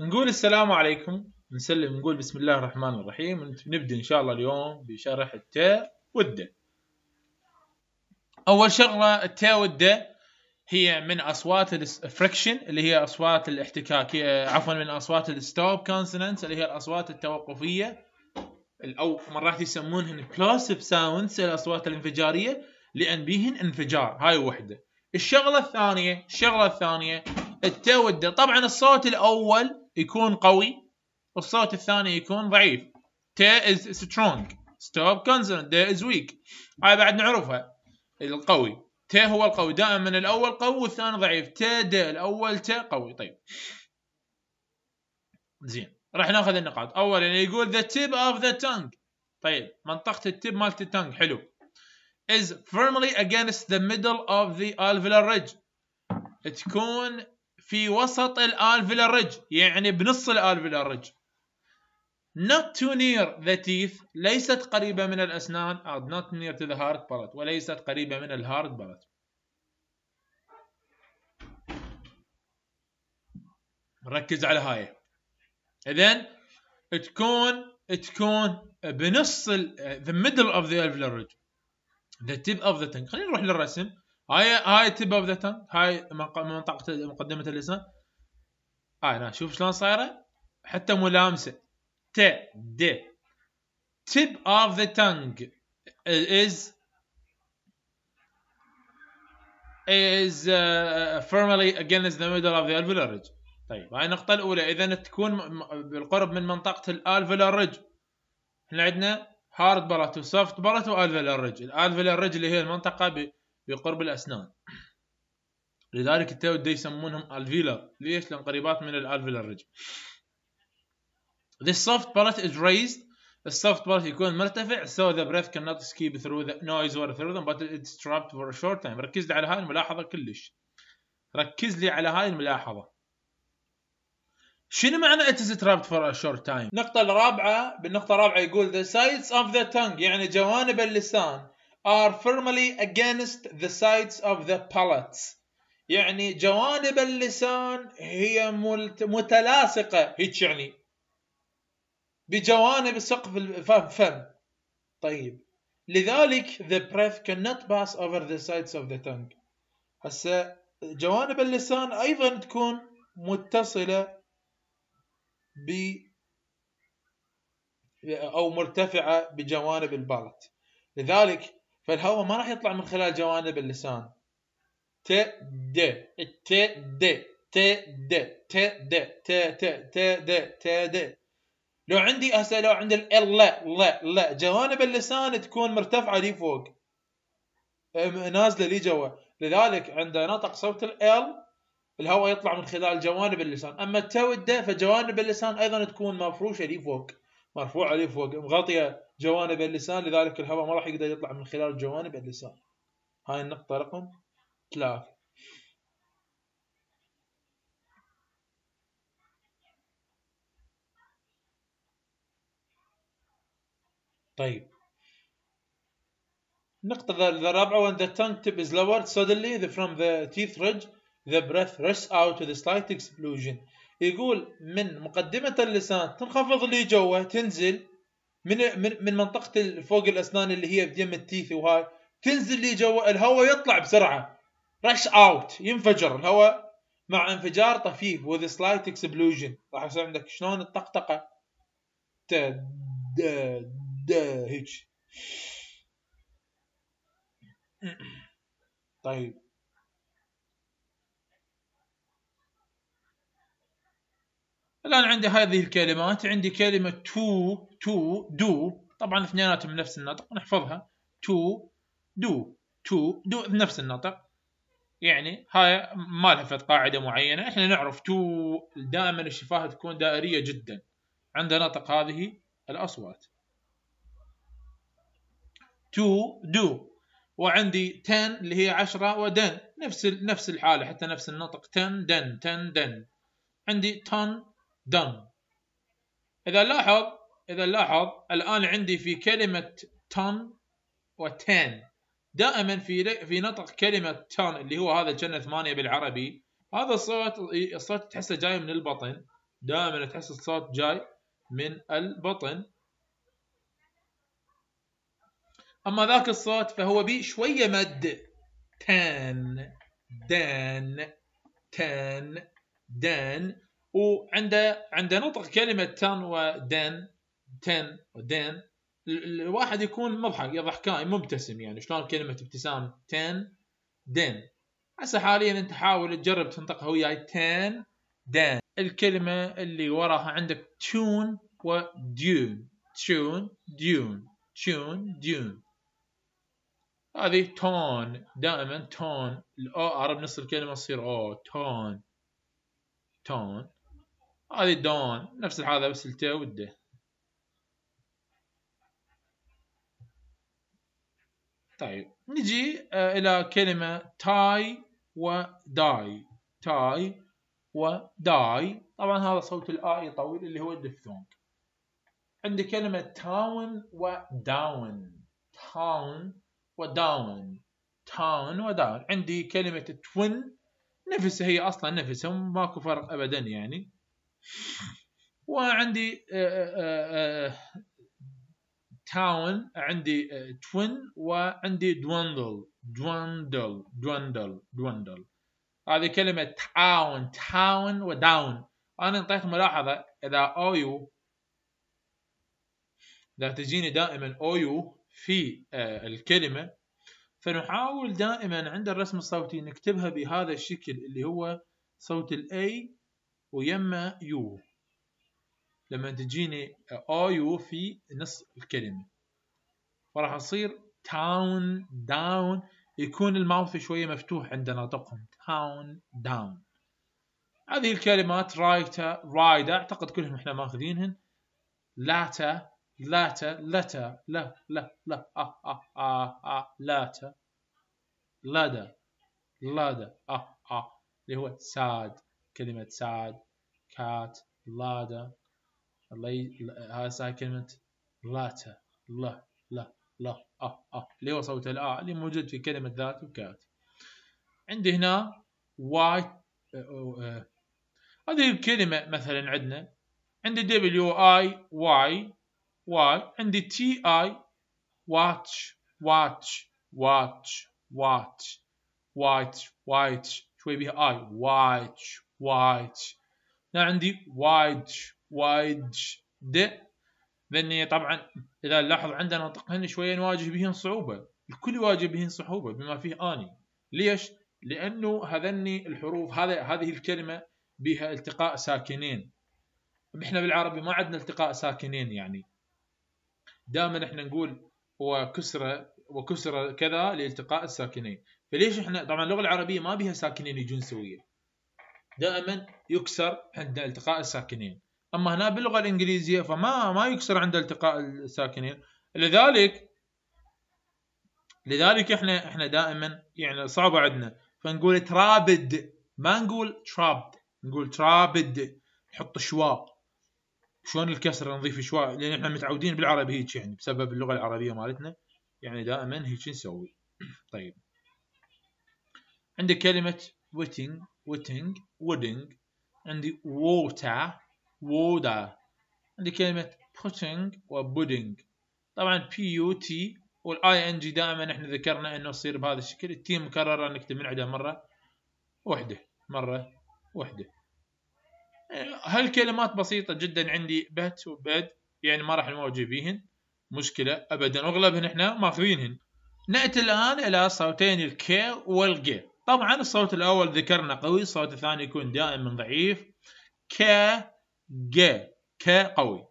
نقول السلام عليكم نسلم نقول بسم الله الرحمن الرحيم نبدا ان شاء الله اليوم بشرح التاء والد اول شغله التاء والد هي من اصوات الفريكشن اللي هي اصوات الاحتكاك عفوا من اصوات الستوب كونسوننتس اللي هي الاصوات التوقفيه او مرات يسمونهن بلاسيف ساوندز الاصوات الانفجاريه لان بيهن انفجار هاي وحده الشغله الثانيه الشغله الثانيه التاء والد طبعا الصوت الاول يكون قوي الصوت الثاني يكون ضعيف تا از strong stop consonant دا is weak هاي بعد نعرفها القوي تا هو القوي دائما الاول قوي والثاني ضعيف تا د الاول تا قوي طيب زين راح ناخذ النقاط اولا يقول the tip of the tongue طيب منطقه التيب مالت التانج حلو is firmly against the middle of the alveolar ridge تكون في وسط الالفيلا ريج يعني بنص الالفيلا ريج not too near the teeth ليست قريبة من الأسنان are not near to the hard palate وليست قريبة من الهارد palate ركز على هاي إذن تكون تكون بنص ال the middle of the alveolar ridge the tip of the tongue خلينا نروح للرسم هاي هاي تيب اوف ذا تانج هاي منطقه مقدمه اللسان هاي آه شوف شلون صايره حتى ملامسه ت د tip of the tongue is is uh, firmly against the middle of the alveolar ridge طيب هاي النقطة الأولى إذا تكون بالقرب من منطقة الالفيلر ريج احنا عندنا هارد برت وسوفت برت والفيلر ريج الالفيلر ريج اللي هي المنطقة بقرب الأسنان لذلك التود يسمونهم الفيلر ليش؟ لأن قريبات من الالفيلر ريج This soft palate is raised السوفت بارت يكون مرتفع so the breath cannot escape through the noise or through them but it's trapped for a short time ركز لي على هاي الملاحظة كلش ركز لي على هاي الملاحظة شنو معنى it is trapped for a short time النقطة الرابعة بالنقطة الرابعة يقول the sides of the tongue يعني جوانب اللسان are firmly against the sides of the palates يعني جوانب اللسان هي متلاصقة هيك يعني بجوانب سقف الفم طيب لذلك the breath cannot pass over the sides of the tongue هسه جوانب اللسان أيضا تكون متصلة ب أو مرتفعة بجوانب البالت لذلك فالهواء ما راح يطلع من خلال جوانب اللسان ت د ت د ت د ت د ت ت ت د ت د لو عندي هسه لو عند ال لا لا لا جوانب اللسان تكون مرتفعه لي فوق نازله لي جوا لذلك عند نطق صوت ال ال الهواء يطلع من خلال جوانب اللسان اما الت والد فجوانب اللسان ايضا تكون مفروشه لي فوق مرفوعه لفوق مغطيه جوانب اللسان لذلك الهواء ما راح يقدر يطلع من خلال جوانب اللسان هاي النقطه رقم ثلاثة طيب النقطة الرابعة when the tongue tip is lowered suddenly the, from the teeth ridge the breath rushes out to the slight explosion يقول من مقدمة اللسان تنخفض لي جوا تنزل من من من منطقة فوق الأسنان اللي هي بيم التيث وهاي تنزل لي جوا الهواء يطلع بسرعة رش اوت ينفجر الهواء مع انفجار طفيف وذ سلايت اكسبلوجن راح يصير عندك شلون الطقطقة تد د هيك طيب الان عندي هذه الكلمات عندي كلمه تو تو دو طبعا اثنيناتهم نفس النطق نحفظها تو دو تو دو بنفس النطق يعني هاي ما لها قاعده معينه احنا نعرف تو دائما الشفاه تكون دائريه جدا عند نطق هذه الاصوات تو دو وعندي تن اللي هي عشرة ودن نفس نفس الحالة حتى نفس النطق تن دن تن دن عندي تن دن إذا لاحظ إذا لاحظ الآن عندي في كلمة تن وتن دائما في في نطق كلمة تن اللي هو هذا جنة ثمانية بالعربي هذا الصوت الصوت تحسه جاي من البطن دائما تحس الصوت جاي من البطن أما ذاك الصوت فهو بي شوية مد تن دان تن دان وعنده عنده نطق كلمه تن ودن تن ودن الواحد يكون مضحك يضحك مبتسم يعني شلون كلمه ابتسام تن دن هسه حاليا انت حاول تجرب تنطقها وياي تن دن الكلمه اللي وراها عندك تون وديون تون ديون تون ديون هذه تون دائما تون الاو ار بنص الكلمه تصير او تون تون هذه الدون نفس هذا بس التاء والد طيب نجي آه، إلى كلمة تاي وداي تاي وداي طبعا هذا صوت الآي طويل اللي هو الدفتونج عندي كلمة تاون وداون تاون وداون تاون وداون عندي كلمة توين نفسها هي أصلا نفسها ماكو فرق أبدا يعني وعندي تاون آه، آه، آه، عندي توين وعندي دوندل دوندل دوندل دوندل هذه كلمة تاون تاون وداون أنا انطيت ملاحظة إذا أويو إذا تجيني دائما أويو في الكلمة فنحاول دائما عند الرسم الصوتي نكتبها بهذا الشكل اللي هو صوت الاي ويما يو لما تجيني او آه يو في نص الكلمه فراح يصير تاون داون يكون الماوث شويه مفتوح عند نطقهم تاون داون هذه الكلمات رايتا رايدا اعتقد كلهم احنا ماخذينهن لاتا لاتا لتا لا لا لا اه اه اه لاتا لادا لادا اه اه اللي هو ساد كلمة سعد كات لادا لي هذا كلمة لاتا لا لا لا أه أه اللي هو صوت الآ اللي موجود في كلمة ذات وكات عندي هنا وايت هذه الكلمة مثلا عندنا عندي دبليو اي واي واي عندي تي اي واتش واتش واتش واتش وايت وايت شوي بها اي وايت وايتش هنا عندي وايد وايد د لأن طبعا إذا نلاحظ عندنا نطقهن شوية نواجه بهن صعوبة الكل يواجه بهن صعوبة بما فيه آني ليش؟ لأنه هذني الحروف هذا هذه الكلمة بها التقاء ساكنين احنا بالعربي ما عندنا التقاء ساكنين يعني دائما احنا نقول وكسرة وكسرة كذا لالتقاء الساكنين فليش احنا طبعا اللغة العربية ما بها ساكنين يجون سوية دائما يكسر عند التقاء الساكنين اما هنا باللغه الانجليزيه فما ما يكسر عند التقاء الساكنين لذلك لذلك احنا احنا دائما يعني صعبه عندنا فنقول ترابد ما نقول ترابد نقول ترابد نحط شواء شلون الكسر نضيف شواء لان احنا متعودين بالعربي هيك يعني بسبب اللغه العربيه مالتنا يعني دائما هيك نسوي طيب عندك كلمه ويتنج ويتنج وودنج عندي ووتا وودا عندي كلمة putting وبودنج طبعا بي يو تي والاي ان جي دائما احنا ذكرنا انه تصير بهذا الشكل التي مكررة نكتب من عندها مرة واحدة مرة واحدة هالكلمات بسيطة جدا عندي بت وبد يعني ما راح نواجه بيهن مشكلة ابدا اغلبهن احنا ماخذينهن نأتي الان الى صوتين الكي والجي طبعا الصوت الأول ذكرنا قوي الصوت الثاني يكون دائما ضعيف ك ج ك قوي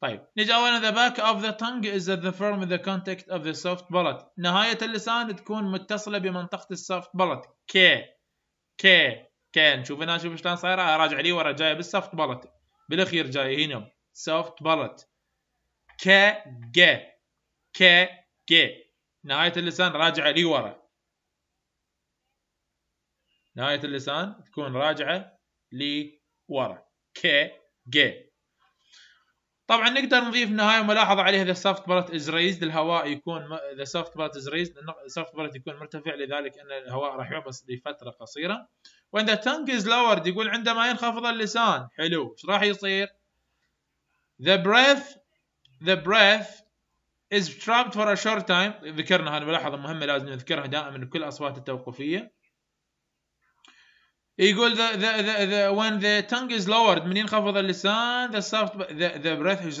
طيب نجي اولا the back of the tongue is at the form of the contact of the soft palate نهاية اللسان تكون متصلة بمنطقة السوفت palate ك ك ك نشوف هنا شوف شلون صايرة راجع لي ورا جاية بالسوفت palate بالاخير جاي هنا سوفت palate ك ج ك ج نهاية اللسان راجعة لي ورا نهايه اللسان تكون راجعه لورا ك ج طبعا نقدر نضيف نهايه ملاحظه عليها ذا سوفت بلت از ريزد الهواء يكون ذا سوفت بلت از ريزد السوفت بلت يكون مرتفع لذلك ان الهواء راح يعبس لفتره قصيره وان ذا تنج از لورد يقول عندما ينخفض اللسان حلو ايش راح يصير؟ the breath the breath is trapped for a short time ذكرنا هذه ملاحظه مهمه لازم نذكرها دائما بكل الاصوات التوقفيه يقول ذا ذا ذا ذا when ذا tongue از لورد من ينخفض اللسان ذا سوفت ذا بريث از is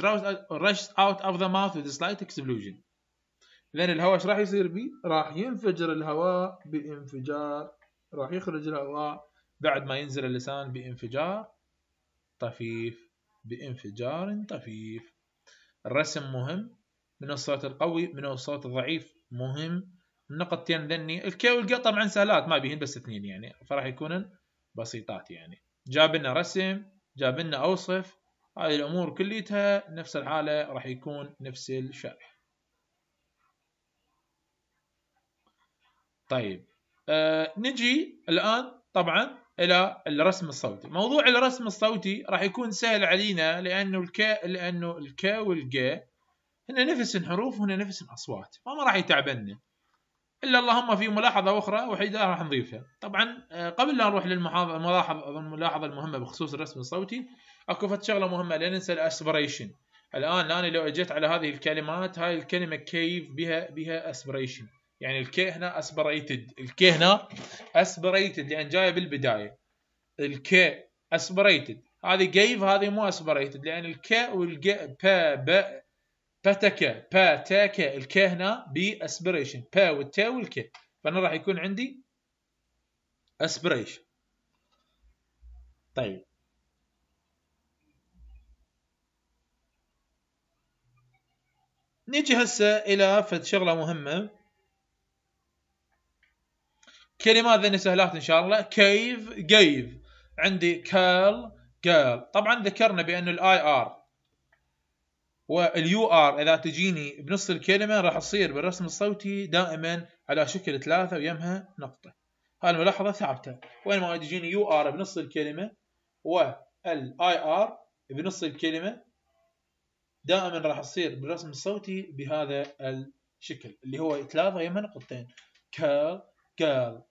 rushed out of the mouth with a slight explosion اذا الهواء ايش راح يصير به؟ راح ينفجر الهواء بانفجار راح يخرج الهواء بعد ما ينزل اللسان بانفجار طفيف بانفجار طفيف الرسم مهم من الصوت القوي من الصوت الضعيف مهم النقطتين ذني الكي والقا طبعا سهلات ما بيهن بس اثنين يعني فراح يكونن بسيطات يعني جاب لنا رسم جاب لنا اوصف هاي الامور كليتها نفس الحاله راح يكون نفس الشرح طيب آه نجي الان طبعا الى الرسم الصوتي موضوع الرسم الصوتي راح يكون سهل علينا لانه الك لانه الك والج هنا نفس الحروف وهنا نفس الاصوات فما راح يتعبنا الا اللهم في ملاحظه اخرى وحيده راح نضيفها طبعا آه، قبل لا نروح للملاحظه الملاحظه المهمه بخصوص الرسم الصوتي اكو فت شغله مهمه لا ننسى الاسبريشن الان انا لو اجيت على هذه الكلمات هاي الكلمه كيف بها بها اسبريشن يعني الكي هنا اسبريتد الكي هنا اسبريتد لان يعني جايه بالبدايه الكي اسبريتد هذه جيف هذه مو اسبريتد لان الكي والج با باتكا باتاكا الك هنا اسبريشن با والتا والك فانا راح يكون عندي اسبريشن طيب نيجي هسه الى فد شغله مهمه كلمات ذني سهلات ان شاء الله كيف جيف عندي كال قال طبعا ذكرنا بان الاي ار واليو ار اذا تجيني بنص الكلمه راح تصير بالرسم الصوتي دائما على شكل ثلاثه ويمها نقطه هاي الملاحظه ثابته وين ما تجيني يو ار بنص الكلمه والاي ار بنص الكلمه دائما راح تصير بالرسم الصوتي بهذا الشكل اللي هو ثلاثه ويمها نقطتين كال قال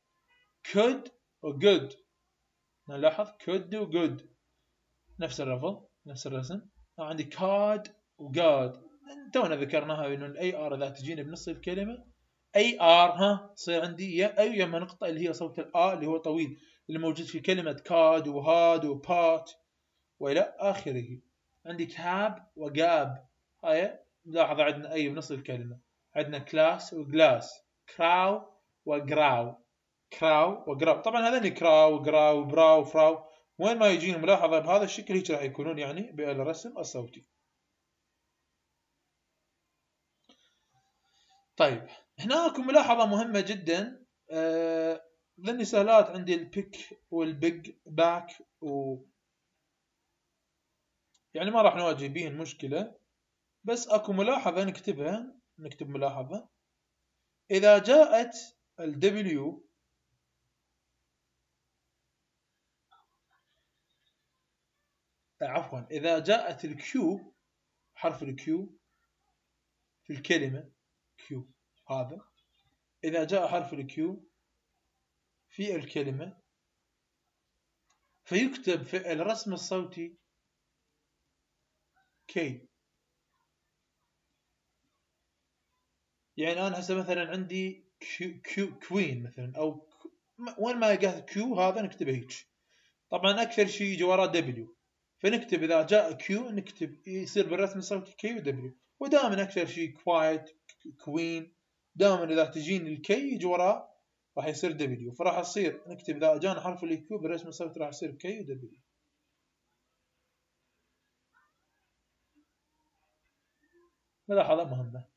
كود وجود نلاحظ كود وجود نفس الرفض نفس الرسم عندي كاد وجاد تونا ذكرناها انه الاي ار اذا تجينا بنص الكلمه اي ار ها تصير عندي يا اي يما نقطه اللي هي صوت الا اللي هو طويل اللي موجود في كلمه كاد وهاد وبات والى اخره عندي كاب وجاب هاي ملاحظه عندنا اي بنص الكلمه عندنا كلاس وجلاس كراو وجراو كراو وجراو طبعا هذا كراو وجراو براو فراو وين ما يجيني ملاحظه بهذا الشكل هيك راح يكونون يعني بالرسم الصوتي طيب هنا اكو ملاحظه مهمه جدا آه، لاني سهلات عندي البيك والبيج باك و يعني ما راح نواجه بيه المشكلة بس اكو ملاحظه نكتبها نكتب ملاحظه اذا جاءت ال W آه، عفوا اذا جاءت الكيو حرف الكيو في الكلمه هذا إذا جاء حرف الكيو في الكلمة فيكتب في الرسم الصوتي كي يعني أنا هسه مثلا عندي كيو, كيو كوين مثلا أو وين ما لقيت كيو هذا نكتب هيك طبعا أكثر شيء يجي وراه دبليو فنكتب إذا جاء كيو نكتب يصير بالرسم الصوتي كي ودبليو ودائما أكثر شيء كوايت كوين دائما اذا تجيني الكي يجي وراه راح يصير دبليو فراح اصير نكتب اذا اجانا حرف الكيو بالرسم الصوتي راح يصير كي ودبليو ملاحظه مهمه